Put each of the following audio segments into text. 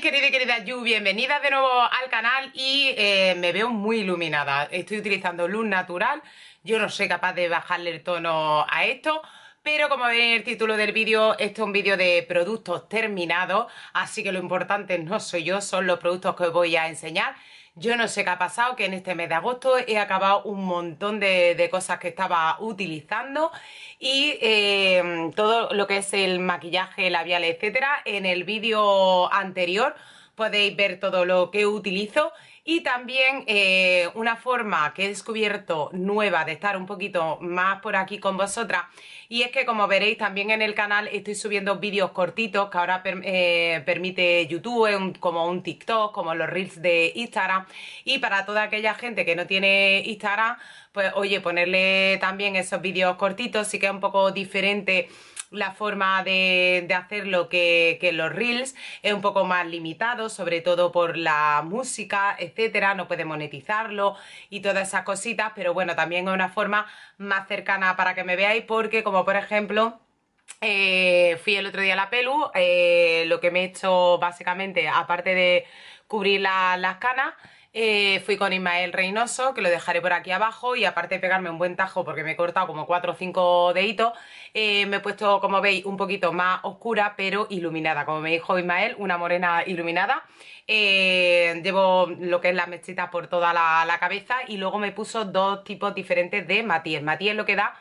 querida y querida Yu, bienvenida de nuevo al canal y eh, me veo muy iluminada. Estoy utilizando luz natural, yo no soy capaz de bajarle el tono a esto, pero como ven en el título del vídeo, esto es un vídeo de productos terminados, así que lo importante no soy yo, son los productos que os voy a enseñar yo no sé qué ha pasado, que en este mes de agosto he acabado un montón de, cosas que estaba utilizando y em, todo lo que es el maquillaje labial, etcétera. En el vídeo anterior podéis ver todo lo que utilizo y también eh, una forma que he descubierto nueva de estar un poquito más por aquí con vosotras y es que como veréis también en el canal estoy subiendo vídeos cortitos que ahora eh, permite YouTube, como un TikTok, como los reels de Instagram y para toda aquella gente que no tiene Instagram, pues oye, ponerle también esos vídeos cortitos, sí que es un poco diferente la forma de, de hacerlo que, los reels es un poco más limitado, sobre todo por la música, etcétera, no puede monetizarlo y todas esas cositas, pero bueno, también es una forma más cercana para que me veáis, porque como por ejemplo... Eh, fui el otro día a la pelu, eh, lo que me he hecho básicamente, aparte de cubrir las canas, eh, fui con Ismael Reynoso, que lo dejaré por aquí abajo, y aparte de pegarme un buen tajo porque me he cortado como 4 o 5 deditos, eh, me he puesto, como veis, un poquito más oscura, pero iluminada, como me dijo Ismael, una morena iluminada. Eh, llevo lo que es la mechita por toda la, cabeza y luego me puso dos tipos diferentes de matiz. Matiz lo que da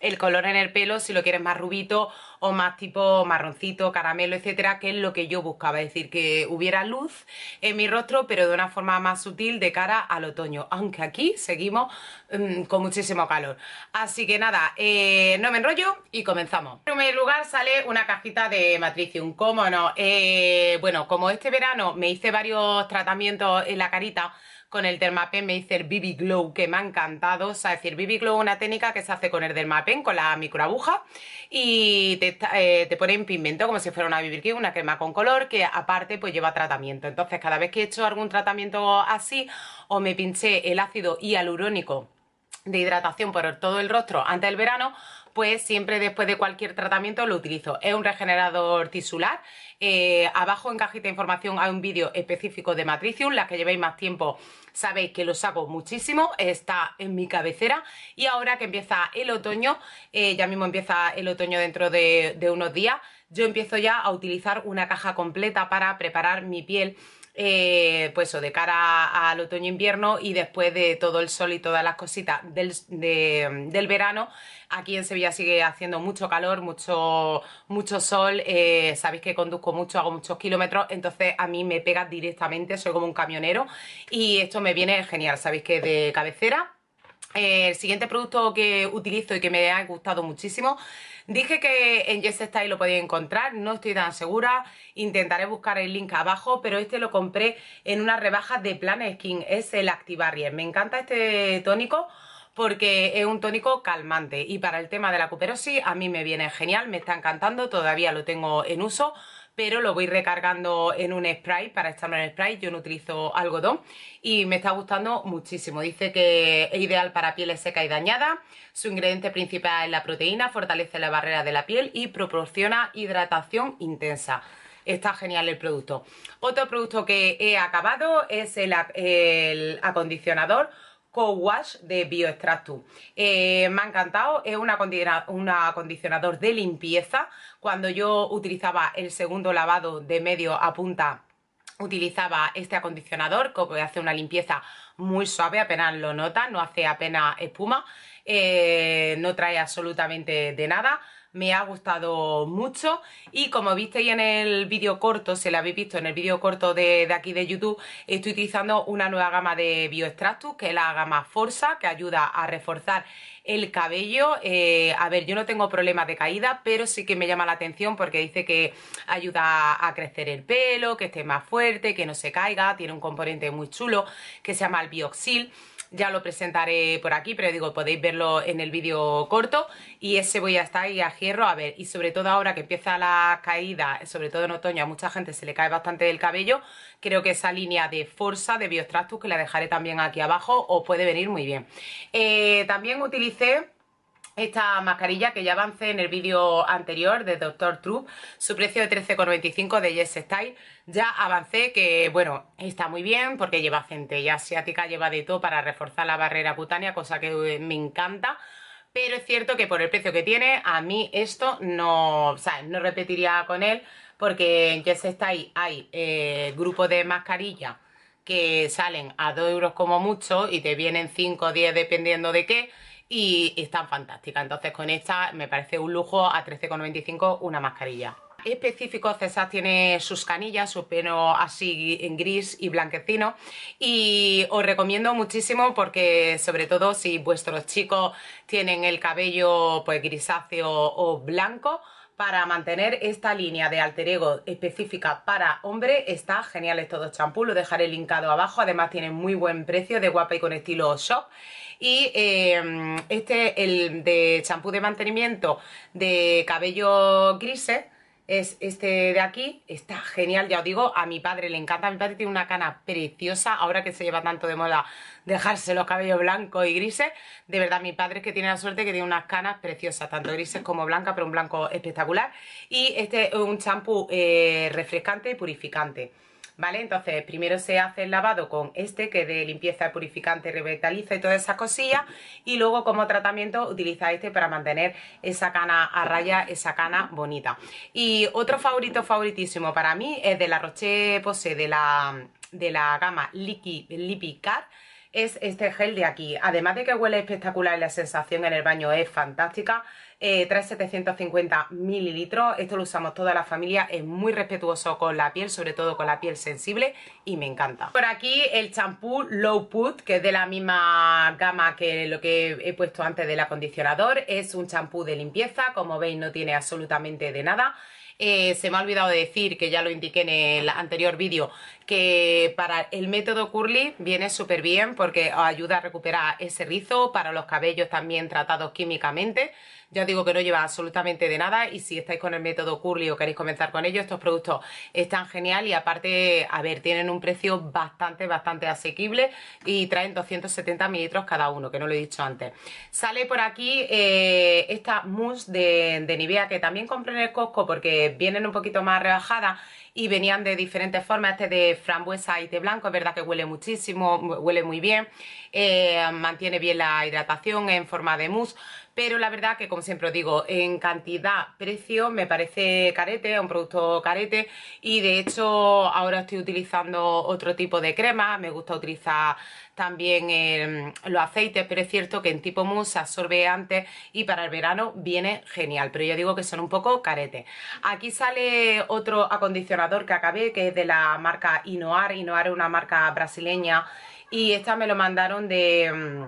el color en el pelo, si lo quieres más rubito o más tipo marroncito, caramelo, etcétera, que es lo que yo buscaba, es decir, que hubiera luz en mi rostro, pero de una forma más sutil de cara al otoño, aunque aquí seguimos mm, con muchísimo calor. Así que nada, eh, no me enrollo y comenzamos. En primer lugar sale una cajita de Matricium, cómo no, eh, bueno, como este verano me hice varios tratamientos en la carita, con el Dermapen me hice el BB Glow, que me ha encantado. O sea, decir, BB Glow una técnica que se hace con el Dermapen, con la microabuja, y eh, te, pone en pigmento como si fuera una BB Glow, una crema con color, que aparte pues lleva tratamiento. Entonces, cada vez que he hecho algún tratamiento así, o me pinché el ácido hialurónico de hidratación por todo el rostro antes del verano, pues siempre después de cualquier tratamiento lo utilizo. Es un regenerador tisular. Eh, abajo en cajita de información hay un vídeo específico de Matricium. Las que llevéis más tiempo sabéis que lo saco muchísimo. Está en mi cabecera. Y ahora que empieza el otoño, eh, ya mismo empieza el otoño dentro de unos días, yo empiezo ya a utilizar una caja completa para preparar mi piel eh, pues o de cara al otoño-invierno y después de todo el sol y todas las cositas del, verano. Aquí en Sevilla sigue haciendo mucho calor, mucho, mucho sol, eh, sabéis que conduzco mucho, hago muchos kilómetros, entonces a mí me pega directamente, soy como un camionero y esto me viene genial, sabéis que de cabecera. Eh, el siguiente producto que utilizo y que me ha gustado muchísimo Dije que en Yes Style lo podía encontrar, no estoy tan segura, intentaré buscar el link abajo, pero este lo compré en una rebaja de Planeskin, es el Activarrier. Me encanta este tónico porque es un tónico calmante y para el tema de la cuperosis a mí me viene genial, me está encantando, todavía lo tengo en uso, pero lo voy recargando en un spray para echarlo en el spray, yo no utilizo algodón y me está gustando muchísimo, dice que es ideal para pieles secas y dañadas, su ingrediente principal es la proteína, fortalece la barrera de la piel y proporciona hidratación intensa. Está genial el producto. Otro producto que he acabado es el, eh, el acondicionador Co-Wash de Bioextractu. Eh, me ha encantado, es un acondicionador de limpieza. Cuando yo utilizaba el segundo lavado de medio a punta, utilizaba este acondicionador que hace una limpieza muy suave, apenas lo nota, no hace apenas espuma, eh, no trae absolutamente de nada me ha gustado mucho y como visteis en el vídeo corto, si lo habéis visto en el vídeo corto de, aquí de YouTube, estoy utilizando una nueva gama de Bioextractus, que es la gama Forza, que ayuda a reforzar el cabello. Eh, a ver, yo no tengo problemas de caída, pero sí que me llama la atención porque dice que ayuda a crecer el pelo, que esté más fuerte, que no se caiga, tiene un componente muy chulo que se llama el Bioxil ya lo presentaré por aquí, pero digo, podéis verlo en el vídeo corto y ese voy a estar ahí a hierro, a ver, y sobre todo ahora que empieza la caída, sobre todo en otoño, a mucha gente se le cae bastante del cabello, creo que esa línea de Forza de Biostractus, que la dejaré también aquí abajo, os puede venir muy bien. Eh, también utilicé esta mascarilla que ya avancé en el vídeo anterior de Dr. True, su precio de 13,25 de Yes Style. Ya avancé que, bueno, está muy bien porque lleva centella asiática, lleva de todo para reforzar la barrera cutánea, cosa que eh, me encanta. Pero es cierto que por el precio que tiene, a mí esto no, no repetiría con él porque en Yes Style hay eh, grupo de mascarilla que salen a 2 euros como mucho y te vienen 5 o 10 dependiendo de qué y están fantásticas. Entonces con esta me parece un lujo a 13,95 una mascarilla. Específico, César tiene sus canillas, su pelo así en gris y blanquecino y os recomiendo muchísimo porque sobre todo si vuestros chicos tienen el cabello pues grisáceo o blanco, para mantener esta línea de alter ego específica para hombre, está genial estos dos champú, lo dejaré linkado abajo, además tiene muy buen precio, de guapa y con estilo shop. Y este este, el de champú de mantenimiento de cabello grises, es este de aquí, está genial, ya os digo, a mi padre le encanta, mi padre tiene una cana preciosa, ahora que se lleva tanto de moda dejarse los cabellos blancos y grises, de verdad mi padre es que tiene la suerte que tiene unas canas preciosas, tanto grises como blancas, pero un blanco espectacular, y este es un champú eh, refrescante y purificante. ¿vale? Entonces primero se hace el lavado con este que de limpieza purificante, revitaliza y toda esa cosilla. y luego como tratamiento utiliza este para mantener esa cana a raya, esa cana bonita. Y otro favorito favoritísimo para mí es de la Roche Posay de la, de la gama Lippy es este gel de aquí. Además de que huele espectacular y la sensación en el baño es fantástica, eh, trae 750 mililitros, esto lo usamos toda la familia, es muy respetuoso con la piel, sobre todo con la piel sensible y me encanta. Por aquí el champú Low Put, que es de la misma gama que lo que he puesto antes del acondicionador, es un champú de limpieza, como veis no tiene absolutamente de nada. Eh, se me ha olvidado decir, que ya lo indiqué en el anterior vídeo, que para el método curly viene súper bien porque os ayuda a recuperar ese rizo, para los cabellos también tratados químicamente. Ya os digo que no lleva absolutamente de nada y si estáis con el método curly o queréis comenzar con ello, estos productos están genial y aparte, a ver, tienen un precio bastante, bastante asequible y traen 270 mililitros cada uno, que no lo he dicho antes. Sale por aquí eh, esta mousse de, de Nivea que también compré en el Costco porque vienen un poquito más rebajadas y venían de diferentes formas, este de frambuesa y té blanco, es verdad que huele muchísimo, huele muy bien, eh, mantiene bien la hidratación en forma de mousse, pero la verdad que, como siempre os digo, en cantidad, precio, me parece carete, un producto carete, y de hecho ahora estoy utilizando otro tipo de crema, me gusta utilizar también em, los aceites, pero es cierto que en tipo mousse se absorbe antes y para el verano viene genial, pero yo digo que son un poco carete. Aquí sale otro acondicionador que acabé, que es de la marca Inoar, Inoar es una marca brasileña y esta me lo mandaron de em,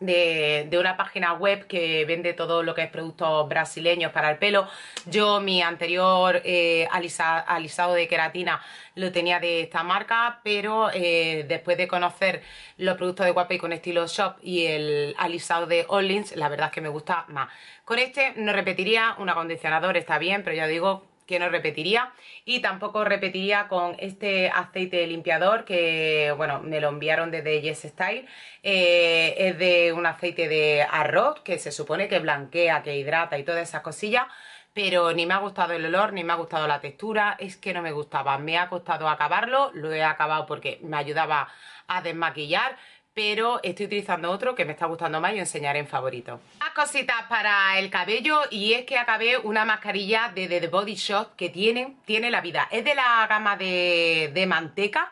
de, una página web que vende todo lo que es productos brasileños para el pelo. Yo mi anterior eh, alisado de queratina lo tenía de esta marca, pero eh, después de conocer los productos de y con estilo shop y el alisado de Allins, la verdad es que me gusta más. Con este no repetiría, un acondicionador está bien, pero ya digo, que no repetiría y tampoco repetiría con este aceite limpiador que bueno me lo enviaron desde Yes Style eh, es de un aceite de arroz que se supone que blanquea, que hidrata y todas esas cosillas pero ni me ha gustado el olor, ni me ha gustado la textura, es que no me gustaba, me ha costado acabarlo, lo he acabado porque me ayudaba a desmaquillar, pero estoy utilizando otro que me está gustando más y os enseñaré en favorito. Más cositas para el cabello y es que acabé una mascarilla de, The Body Shop que tiene, tiene la vida. Es de la gama de, manteca,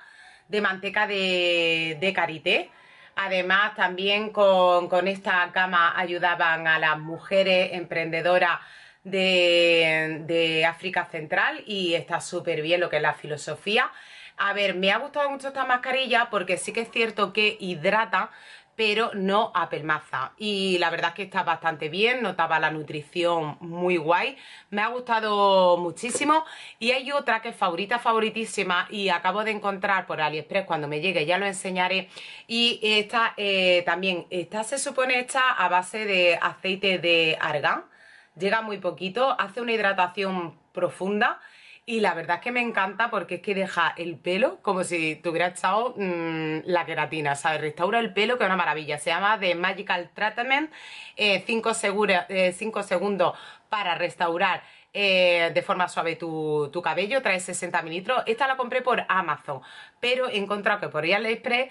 de manteca de, de karité. Además también con, esta gama ayudaban a las mujeres emprendedoras de África Central y está súper bien lo que es la filosofía. A ver, me ha gustado mucho esta mascarilla porque sí que es cierto que hidrata, pero no apelmaza y la verdad es que está bastante bien, notaba la nutrición muy guay, me ha gustado muchísimo y hay otra que es favorita, favoritísima y acabo de encontrar por Aliexpress cuando me llegue, ya lo enseñaré y esta eh, también, esta se supone hecha a base de aceite de argán, llega muy poquito, hace una hidratación profunda y la verdad es que me encanta porque es que deja el pelo como si te hubiera echado mm, la queratina, ¿sabes? Restaura el pelo, que es una maravilla. Se llama The Magical Treatment, 5 eh, eh, segundos para restaurar eh, de forma suave tu, cabello, trae 60 mililitros. Esta la compré por Amazon, pero he encontrado que por express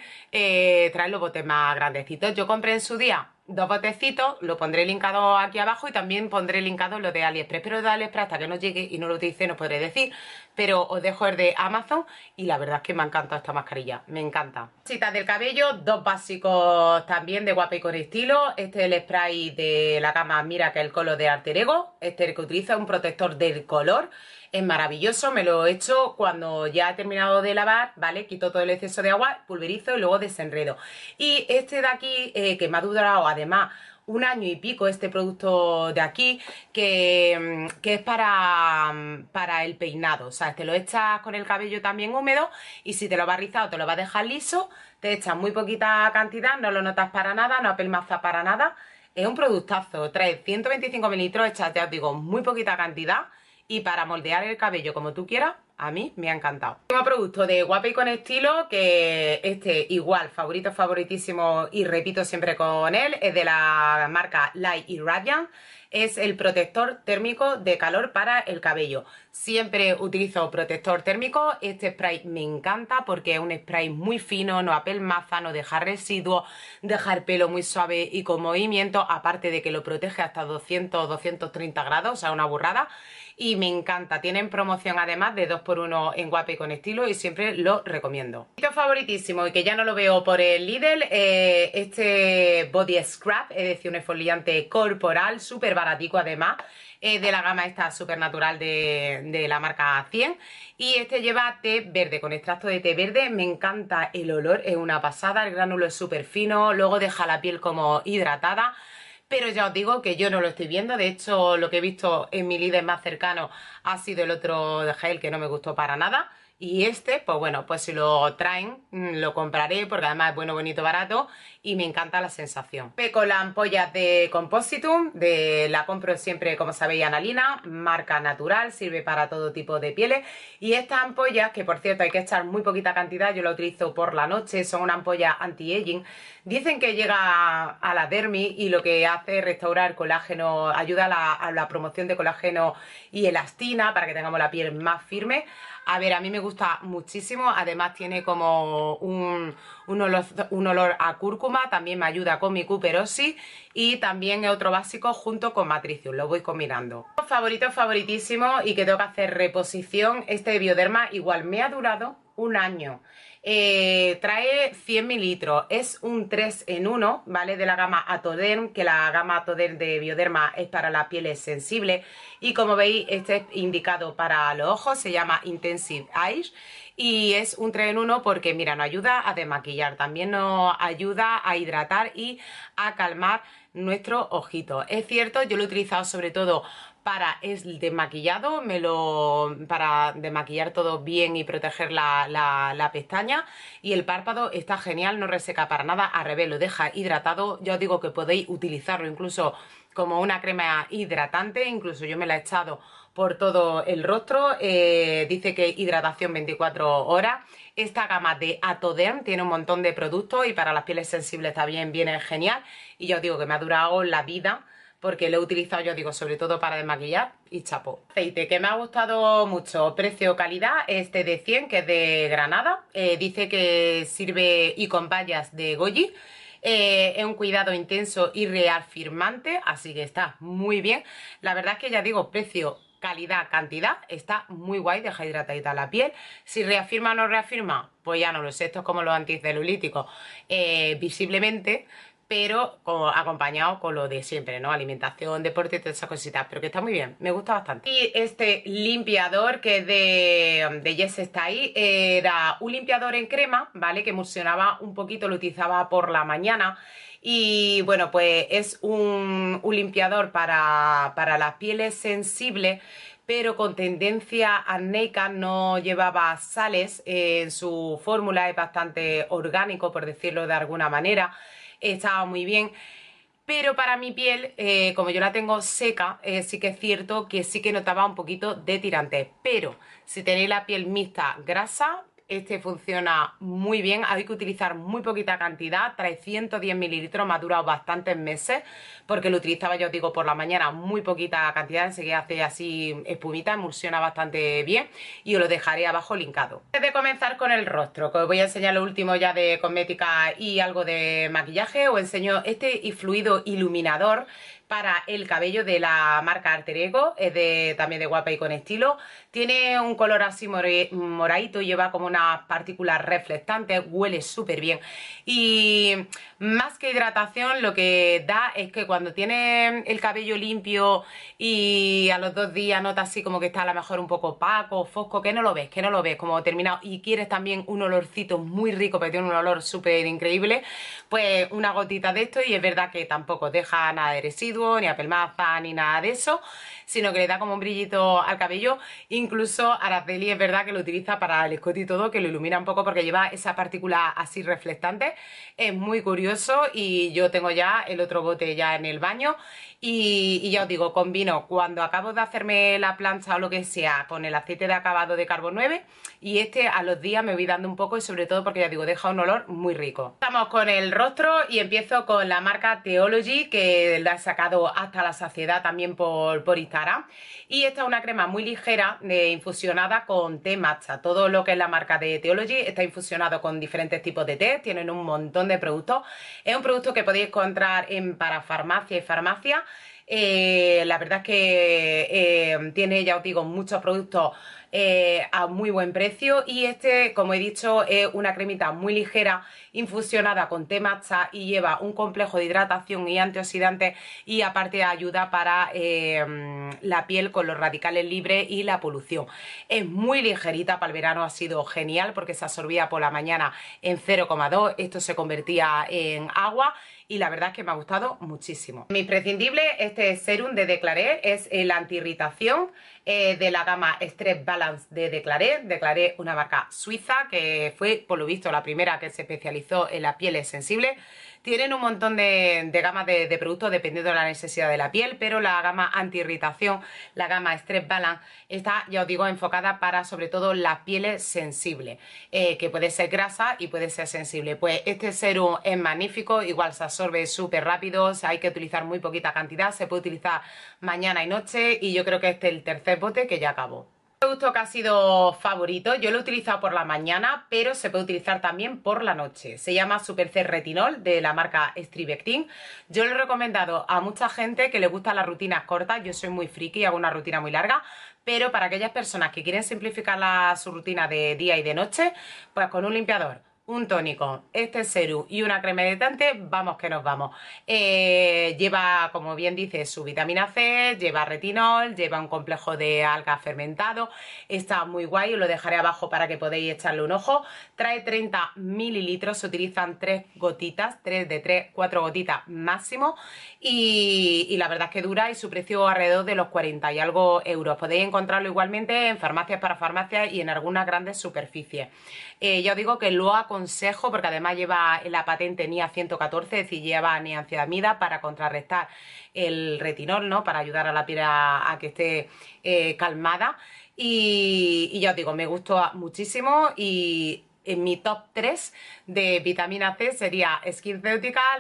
trae los botes más grandecitos. Yo compré en su día dos botecitos, lo pondré linkado aquí abajo y también pondré linkado lo de AliExpress, pero de AliExpress hasta que no llegue y no lo utilice no podré decir, pero os dejo el de Amazon y la verdad es que me ha encantado esta mascarilla, me encanta. Citas del cabello, dos básicos también de Guapa y con Estilo, este es el spray de la gama Mira que el color de Arterego. Ego, este el que utiliza un protector del color es maravilloso, me lo he hecho cuando ya he terminado de lavar, ¿vale? Quito todo el exceso de agua, pulverizo y luego desenredo. Y este de aquí, eh, que me ha durado además un año y pico este producto de aquí que, mm, es para, mm, para el peinado, o sea, te lo echas con el cabello también húmedo y si te lo vas o te lo vas a dejar liso, te echas muy poquita cantidad, no lo notas para nada, no apelmaza para nada, es un productazo, trae 125 mililitros, echas ya os digo muy poquita cantidad y para moldear el cabello como tú quieras, a mí me ha encantado. Tengo producto de Guapa y con Estilo, que este igual, favorito, favoritísimo y repito siempre con él, es de la marca Light y Radiant. Es el protector térmico de calor para el cabello. Siempre utilizo protector térmico. Este spray me encanta porque es un spray muy fino, no apelmaza, no deja residuos, deja el pelo muy suave y con movimiento, aparte de que lo protege hasta 200-230 grados, o sea, una burrada y me encanta. Tienen promoción además de 2x1 en Guape con estilo y siempre lo recomiendo. Mi favoritísimo y que ya no lo veo por el Lidl, eh, este Body Scrap, es decir, un esfoliante corporal, súper baratico además. Eh, de la gama esta supernatural de, de la marca 100 y este lleva té verde, con extracto de té verde, me encanta el olor, es una pasada, el gránulo es súper fino, luego deja la piel como hidratada pero ya os digo que yo no lo estoy viendo, de hecho lo que he visto en mi líder más cercano ha sido el otro de gel que no me gustó para nada. Y este, pues bueno, pues si lo traen, mm, lo compraré porque además es bueno, bonito, barato y me encanta la sensación. Ve con la ampollas de Compositum, de, la compro siempre, como sabéis, Analina, marca natural, sirve para todo tipo de pieles. Y estas ampollas, que por cierto hay que echar muy poquita cantidad, yo la utilizo por la noche, son una ampolla anti-aging. Dicen que llega a la dermis y lo que hace es restaurar colágeno, ayuda a la promoción de colágeno y elastina para que tengamos la piel más firme. A ver, a mí me gusta muchísimo, además tiene como un, olor, a cúrcuma, también me ayuda con mi cuperosis y también es otro básico junto con matricium, lo voy combinando. Favorito, favoritísimo y que tengo que hacer reposición, este de Bioderma igual me ha durado un año. Eh, trae 100 mililitros, es un 3 en 1, ¿vale? De la gama Atoderm, que la gama Atoderm de Bioderma es para las pieles sensible Y como veis, este es indicado para los ojos, se llama Intensive Eyes y es un 3 en 1 porque, mira, nos ayuda a desmaquillar, también nos ayuda a hidratar y a calmar nuestro ojito. Es cierto, yo lo he utilizado sobre todo para es desmaquillado, me lo, para desmaquillar todo bien y proteger la, la, pestaña y el párpado está genial, no reseca para nada, al revés, lo deja hidratado, Yo os digo que podéis utilizarlo incluso como una crema hidratante, incluso yo me la he echado por todo el rostro, eh, dice que hidratación 24 horas, esta gama de Atoderm tiene un montón de productos y para las pieles sensibles también viene genial y yo os digo que me ha durado la vida porque lo he utilizado, yo digo, sobre todo para desmaquillar y chapo. Aceite que me ha gustado mucho, precio-calidad, este de 100, que es de Granada, eh, dice que sirve y con vallas de Goji, eh, es un cuidado intenso y reafirmante, así que está muy bien. La verdad es que ya digo, precio calidad, cantidad, está muy guay, deja hidratadita la piel. Si reafirma o no reafirma, pues ya no lo sé, esto es como los anticelulíticos. Eh, visiblemente, pero acompañado con lo de siempre, ¿no? Alimentación, deporte, todas esas cositas, pero que está muy bien, me gusta bastante. Y este limpiador que de, de Yes está ahí, era un limpiador en crema, ¿vale? Que emulsionaba un poquito, lo utilizaba por la mañana y bueno, pues es un, limpiador para, para las pieles sensibles pero con tendencia arneica, no llevaba sales eh, en su fórmula, es bastante orgánico por decirlo de alguna manera estaba muy bien. Pero para mi piel, eh, como yo la tengo seca, eh, sí que es cierto que sí que notaba un poquito de tirante. Pero si tenéis la piel mixta grasa, este funciona muy bien, hay que utilizar muy poquita cantidad, 310 mililitros, me ha durado bastantes meses, porque lo utilizaba, yo digo, por la mañana, muy poquita cantidad, que hace así espumita, emulsiona bastante bien y os lo dejaré abajo linkado. Antes de comenzar con el rostro, que os voy a enseñar lo último ya de cosmética y algo de maquillaje, os enseño este fluido iluminador para el cabello de la marca Arteriego es de, también de guapa y con estilo. Tiene un color así moradito, lleva como unas partículas reflectantes, huele súper bien. Y más que hidratación, lo que da es que cuando tienes el cabello limpio y a los dos días notas así como que está a lo mejor un poco opaco, fosco, que no lo ves, que no lo ves, como terminado, y quieres también un olorcito muy rico, pero tiene un olor súper increíble, pues una gotita de esto y es verdad que tampoco deja nada de residuo ni a pelmaza, ni nada de eso, sino que le da como un brillito al cabello. Incluso Araceli es verdad que lo utiliza para el escote y todo, que lo ilumina un poco porque lleva esa partícula así reflectante. Es muy curioso y yo tengo ya el otro bote ya en el baño y, ya os digo, combino cuando acabo de hacerme la plancha o lo que sea con el aceite de acabado de carbón 9 y este a los días me voy dando un poco y sobre todo porque ya digo, deja un olor muy rico. Estamos con el rostro y empiezo con la marca Theology que la he sacado hasta la saciedad también por, por Instagram. Y esta es una crema muy ligera, eh, infusionada con té matcha. Todo lo que es la marca de Theology está infusionado con diferentes tipos de té, tienen un montón de productos. Es un producto que podéis encontrar en farmacia y farmacia. Eh, la verdad es que eh, tiene, ya os digo, muchos productos a muy buen precio y este, como he dicho, es una cremita muy ligera infusionada con té matcha y lleva un complejo de hidratación y antioxidante y aparte ayuda para em, la piel con los radicales libres y la polución. Es muy ligerita para el verano, ha sido genial porque se absorbía por la mañana en 0,2, esto se convertía en agua y la verdad es que me ha gustado muchísimo. Mi imprescindible, este serum de Declaré, es la antiirritación eh, de la gama Stress Balance de Declaré. Declaré una marca suiza que fue, por lo visto, la primera que se especializó en las pieles sensibles. Tienen un montón de, gamas de, productos dependiendo de la necesidad de la piel, pero la gama irritación, la gama Stress Balance, está, ya os digo, enfocada para sobre todo las pieles sensibles, eh, que puede ser grasa y puede ser sensible. Pues este serum es magnífico, igual se absorbe súper rápido, hay que utilizar muy poquita cantidad, se puede utilizar mañana y noche y yo creo que este es el tercer bote que ya acabó producto que ha sido favorito, yo lo he utilizado por la mañana, pero se puede utilizar también por la noche. Se llama Super Retinol de la marca Strivectin. Yo lo he recomendado a mucha gente que le gustan las rutinas cortas, yo soy muy friki, y hago una rutina muy larga, pero para aquellas personas que quieren simplificar su rutina de día y de noche, pues con un limpiador un tónico, este seru y una crema hidratante, vamos que nos vamos. Eh, lleva, como bien dice, su vitamina C, lleva retinol, lleva un complejo de alga fermentado, está muy guay, os lo dejaré abajo para que podáis echarle un ojo. Trae 30 mililitros, se utilizan 3 gotitas, 3 de 3, 4 gotitas máximo y, la verdad es que dura y su precio alrededor de los 40 y algo euros. Podéis encontrarlo igualmente en farmacias para farmacias y en algunas grandes superficies. Eh, digo que lo porque además lleva la patente NIA 114, es decir, lleva niacinamida para contrarrestar el retinol, ¿no? Para ayudar a la piel a, que esté eh, calmada. Y, ya os digo, me gustó muchísimo y en mi top 3 de vitamina C sería Skin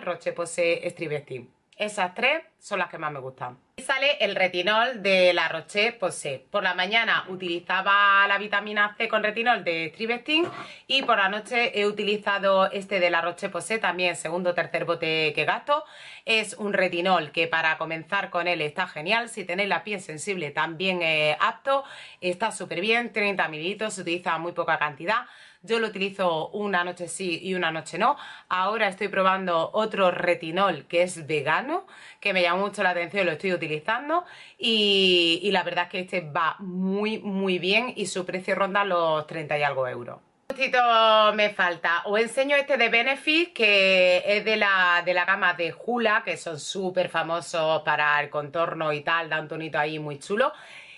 Roche Posay, Stribectin. Esas tres son las que más me gustan sale el retinol de la Roche Posay. Pues por la mañana utilizaba la vitamina C con retinol de Trivestin y por la noche he utilizado este de la Roche Posay, pues también segundo o tercer bote que gasto. Es un retinol que para comenzar con él está genial, si tenéis la piel sensible también es eh, apto, está súper bien, 30 mililitros, se utiliza muy poca cantidad. Yo lo utilizo una noche sí y una noche no. Ahora estoy probando otro retinol que es vegano, que me llamó mucho la atención, lo estoy utilizando. Y, la verdad es que este va muy, muy bien y su precio ronda los 30 y algo euros Un poquito me falta. Os enseño este de Benefit, que es de la, gama de Hula, que son súper famosos para el contorno y tal, da un tonito ahí muy chulo.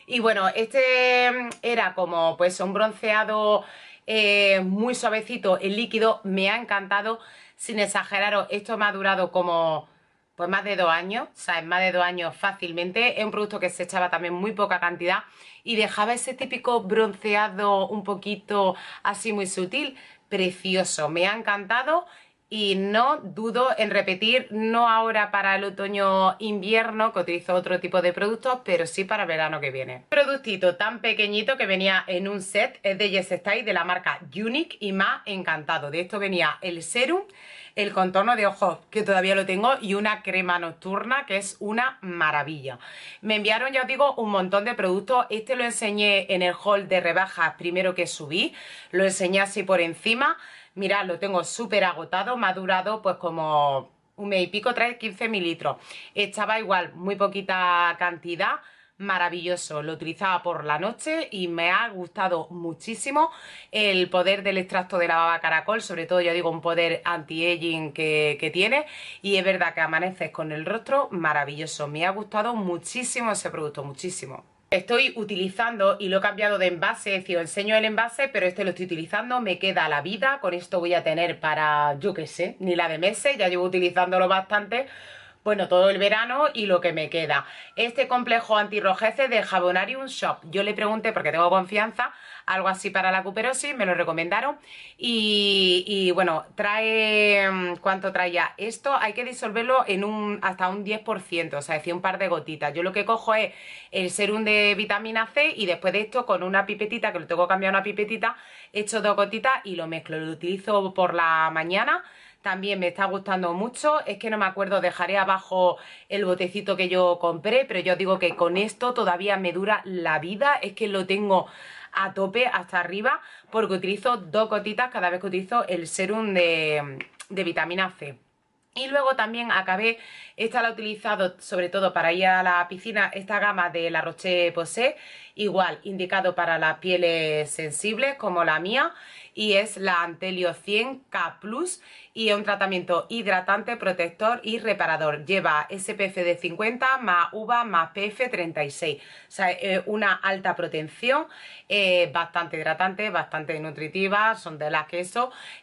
Y bueno, este era como pues un bronceado eh, muy suavecito el líquido, me ha encantado, sin exageraros, esto me ha durado como pues más de dos años, o sea, más de dos años fácilmente. Es un producto que se echaba también muy poca cantidad y dejaba ese típico bronceado un poquito así muy sutil, precioso, me ha encantado y no dudo en repetir, no ahora para el otoño-invierno, que utilizo otro tipo de productos, pero sí para verano que viene. Un Productito tan pequeñito que venía en un set, es de Yes Style, de la marca Unique y más encantado. De esto venía el serum, el contorno de ojos, que todavía lo tengo, y una crema nocturna, que es una maravilla. Me enviaron, ya os digo, un montón de productos. Este lo enseñé en el haul de rebajas primero que subí, lo enseñé así por encima, Mirad, lo tengo súper agotado, me ha durado pues como un mes y pico, trae 15 mililitros. Estaba igual, muy poquita cantidad, maravilloso. Lo utilizaba por la noche y me ha gustado muchísimo el poder del extracto de la baba caracol, sobre todo, yo digo, un poder anti-aging que, que, tiene. Y es verdad que amaneces con el rostro maravilloso. Me ha gustado muchísimo ese producto, muchísimo estoy utilizando y lo he cambiado de envase, es decir, os enseño el envase, pero este lo estoy utilizando, me queda la vida, con esto voy a tener para, yo qué sé, ni la de meses, ya llevo utilizándolo bastante, bueno, todo el verano y lo que me queda. Este complejo antirrojece de Jabonarium Shop. Yo le pregunté, porque tengo confianza, algo así para la cuperosis, me lo recomendaron. Y, bueno, trae... Mm, ¿Cuánto traía? Esto hay que disolverlo en un hasta un 10%, o sea, decir un par de gotitas. Yo lo que cojo es el serum de vitamina C y después de esto con una pipetita, que lo tengo cambiado a una pipetita, echo dos gotitas y lo mezclo. Lo utilizo por la mañana también me está gustando mucho. Es que no me acuerdo, dejaré abajo el botecito que yo compré, pero yo digo que con esto todavía me dura la vida. Es que lo tengo a tope hasta arriba porque utilizo dos gotitas cada vez que utilizo el serum de, de vitamina C. Y luego también acabé, esta la he utilizado sobre todo para ir a la piscina, esta gama de la Roche Posay, igual indicado para las pieles sensibles como la mía y es la Antelio 100 K+, Plus y es un tratamiento hidratante, protector y reparador. Lleva SPF de 50 más UVA más PF 36. O sea, una alta protección, bastante hidratante, bastante nutritiva, son de las que Es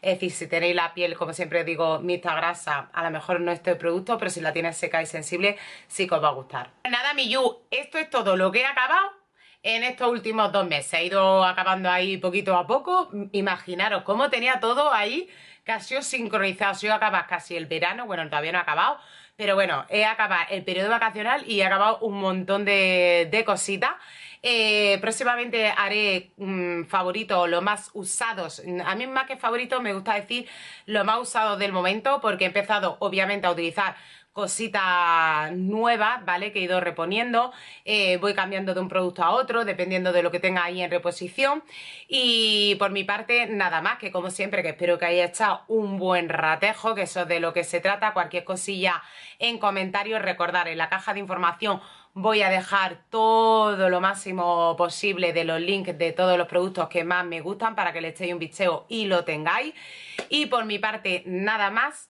decir, si tenéis la piel, como siempre digo, mixta grasa, a lo mejor no este producto, pero si la tienes seca y sensible, sí que os va a gustar. Nada, mi yu, esto es todo lo que he acabado en estos últimos dos meses. Ha ido acabando ahí poquito a poco. Imaginaros cómo tenía todo ahí casi sincronizado. Si acabas casi el verano, bueno, todavía no ha acabado, pero bueno, he acabado el periodo vacacional y he acabado un montón de, cositas. Eh, próximamente haré mm, favoritos, los más usados. A mí más que favoritos me gusta decir los más usados del momento porque he empezado obviamente a utilizar cositas nuevas, ¿vale? Que he ido reponiendo, eh, voy cambiando de un producto a otro, dependiendo de lo que tenga ahí en reposición. Y por mi parte, nada más, que como siempre, que espero que haya estado un buen ratejo, que eso es de lo que se trata, cualquier cosilla en comentarios, recordar en la caja de información voy a dejar todo lo máximo posible de los links de todos los productos que más me gustan para que le echéis un bicheo y lo tengáis. Y por mi parte, nada más.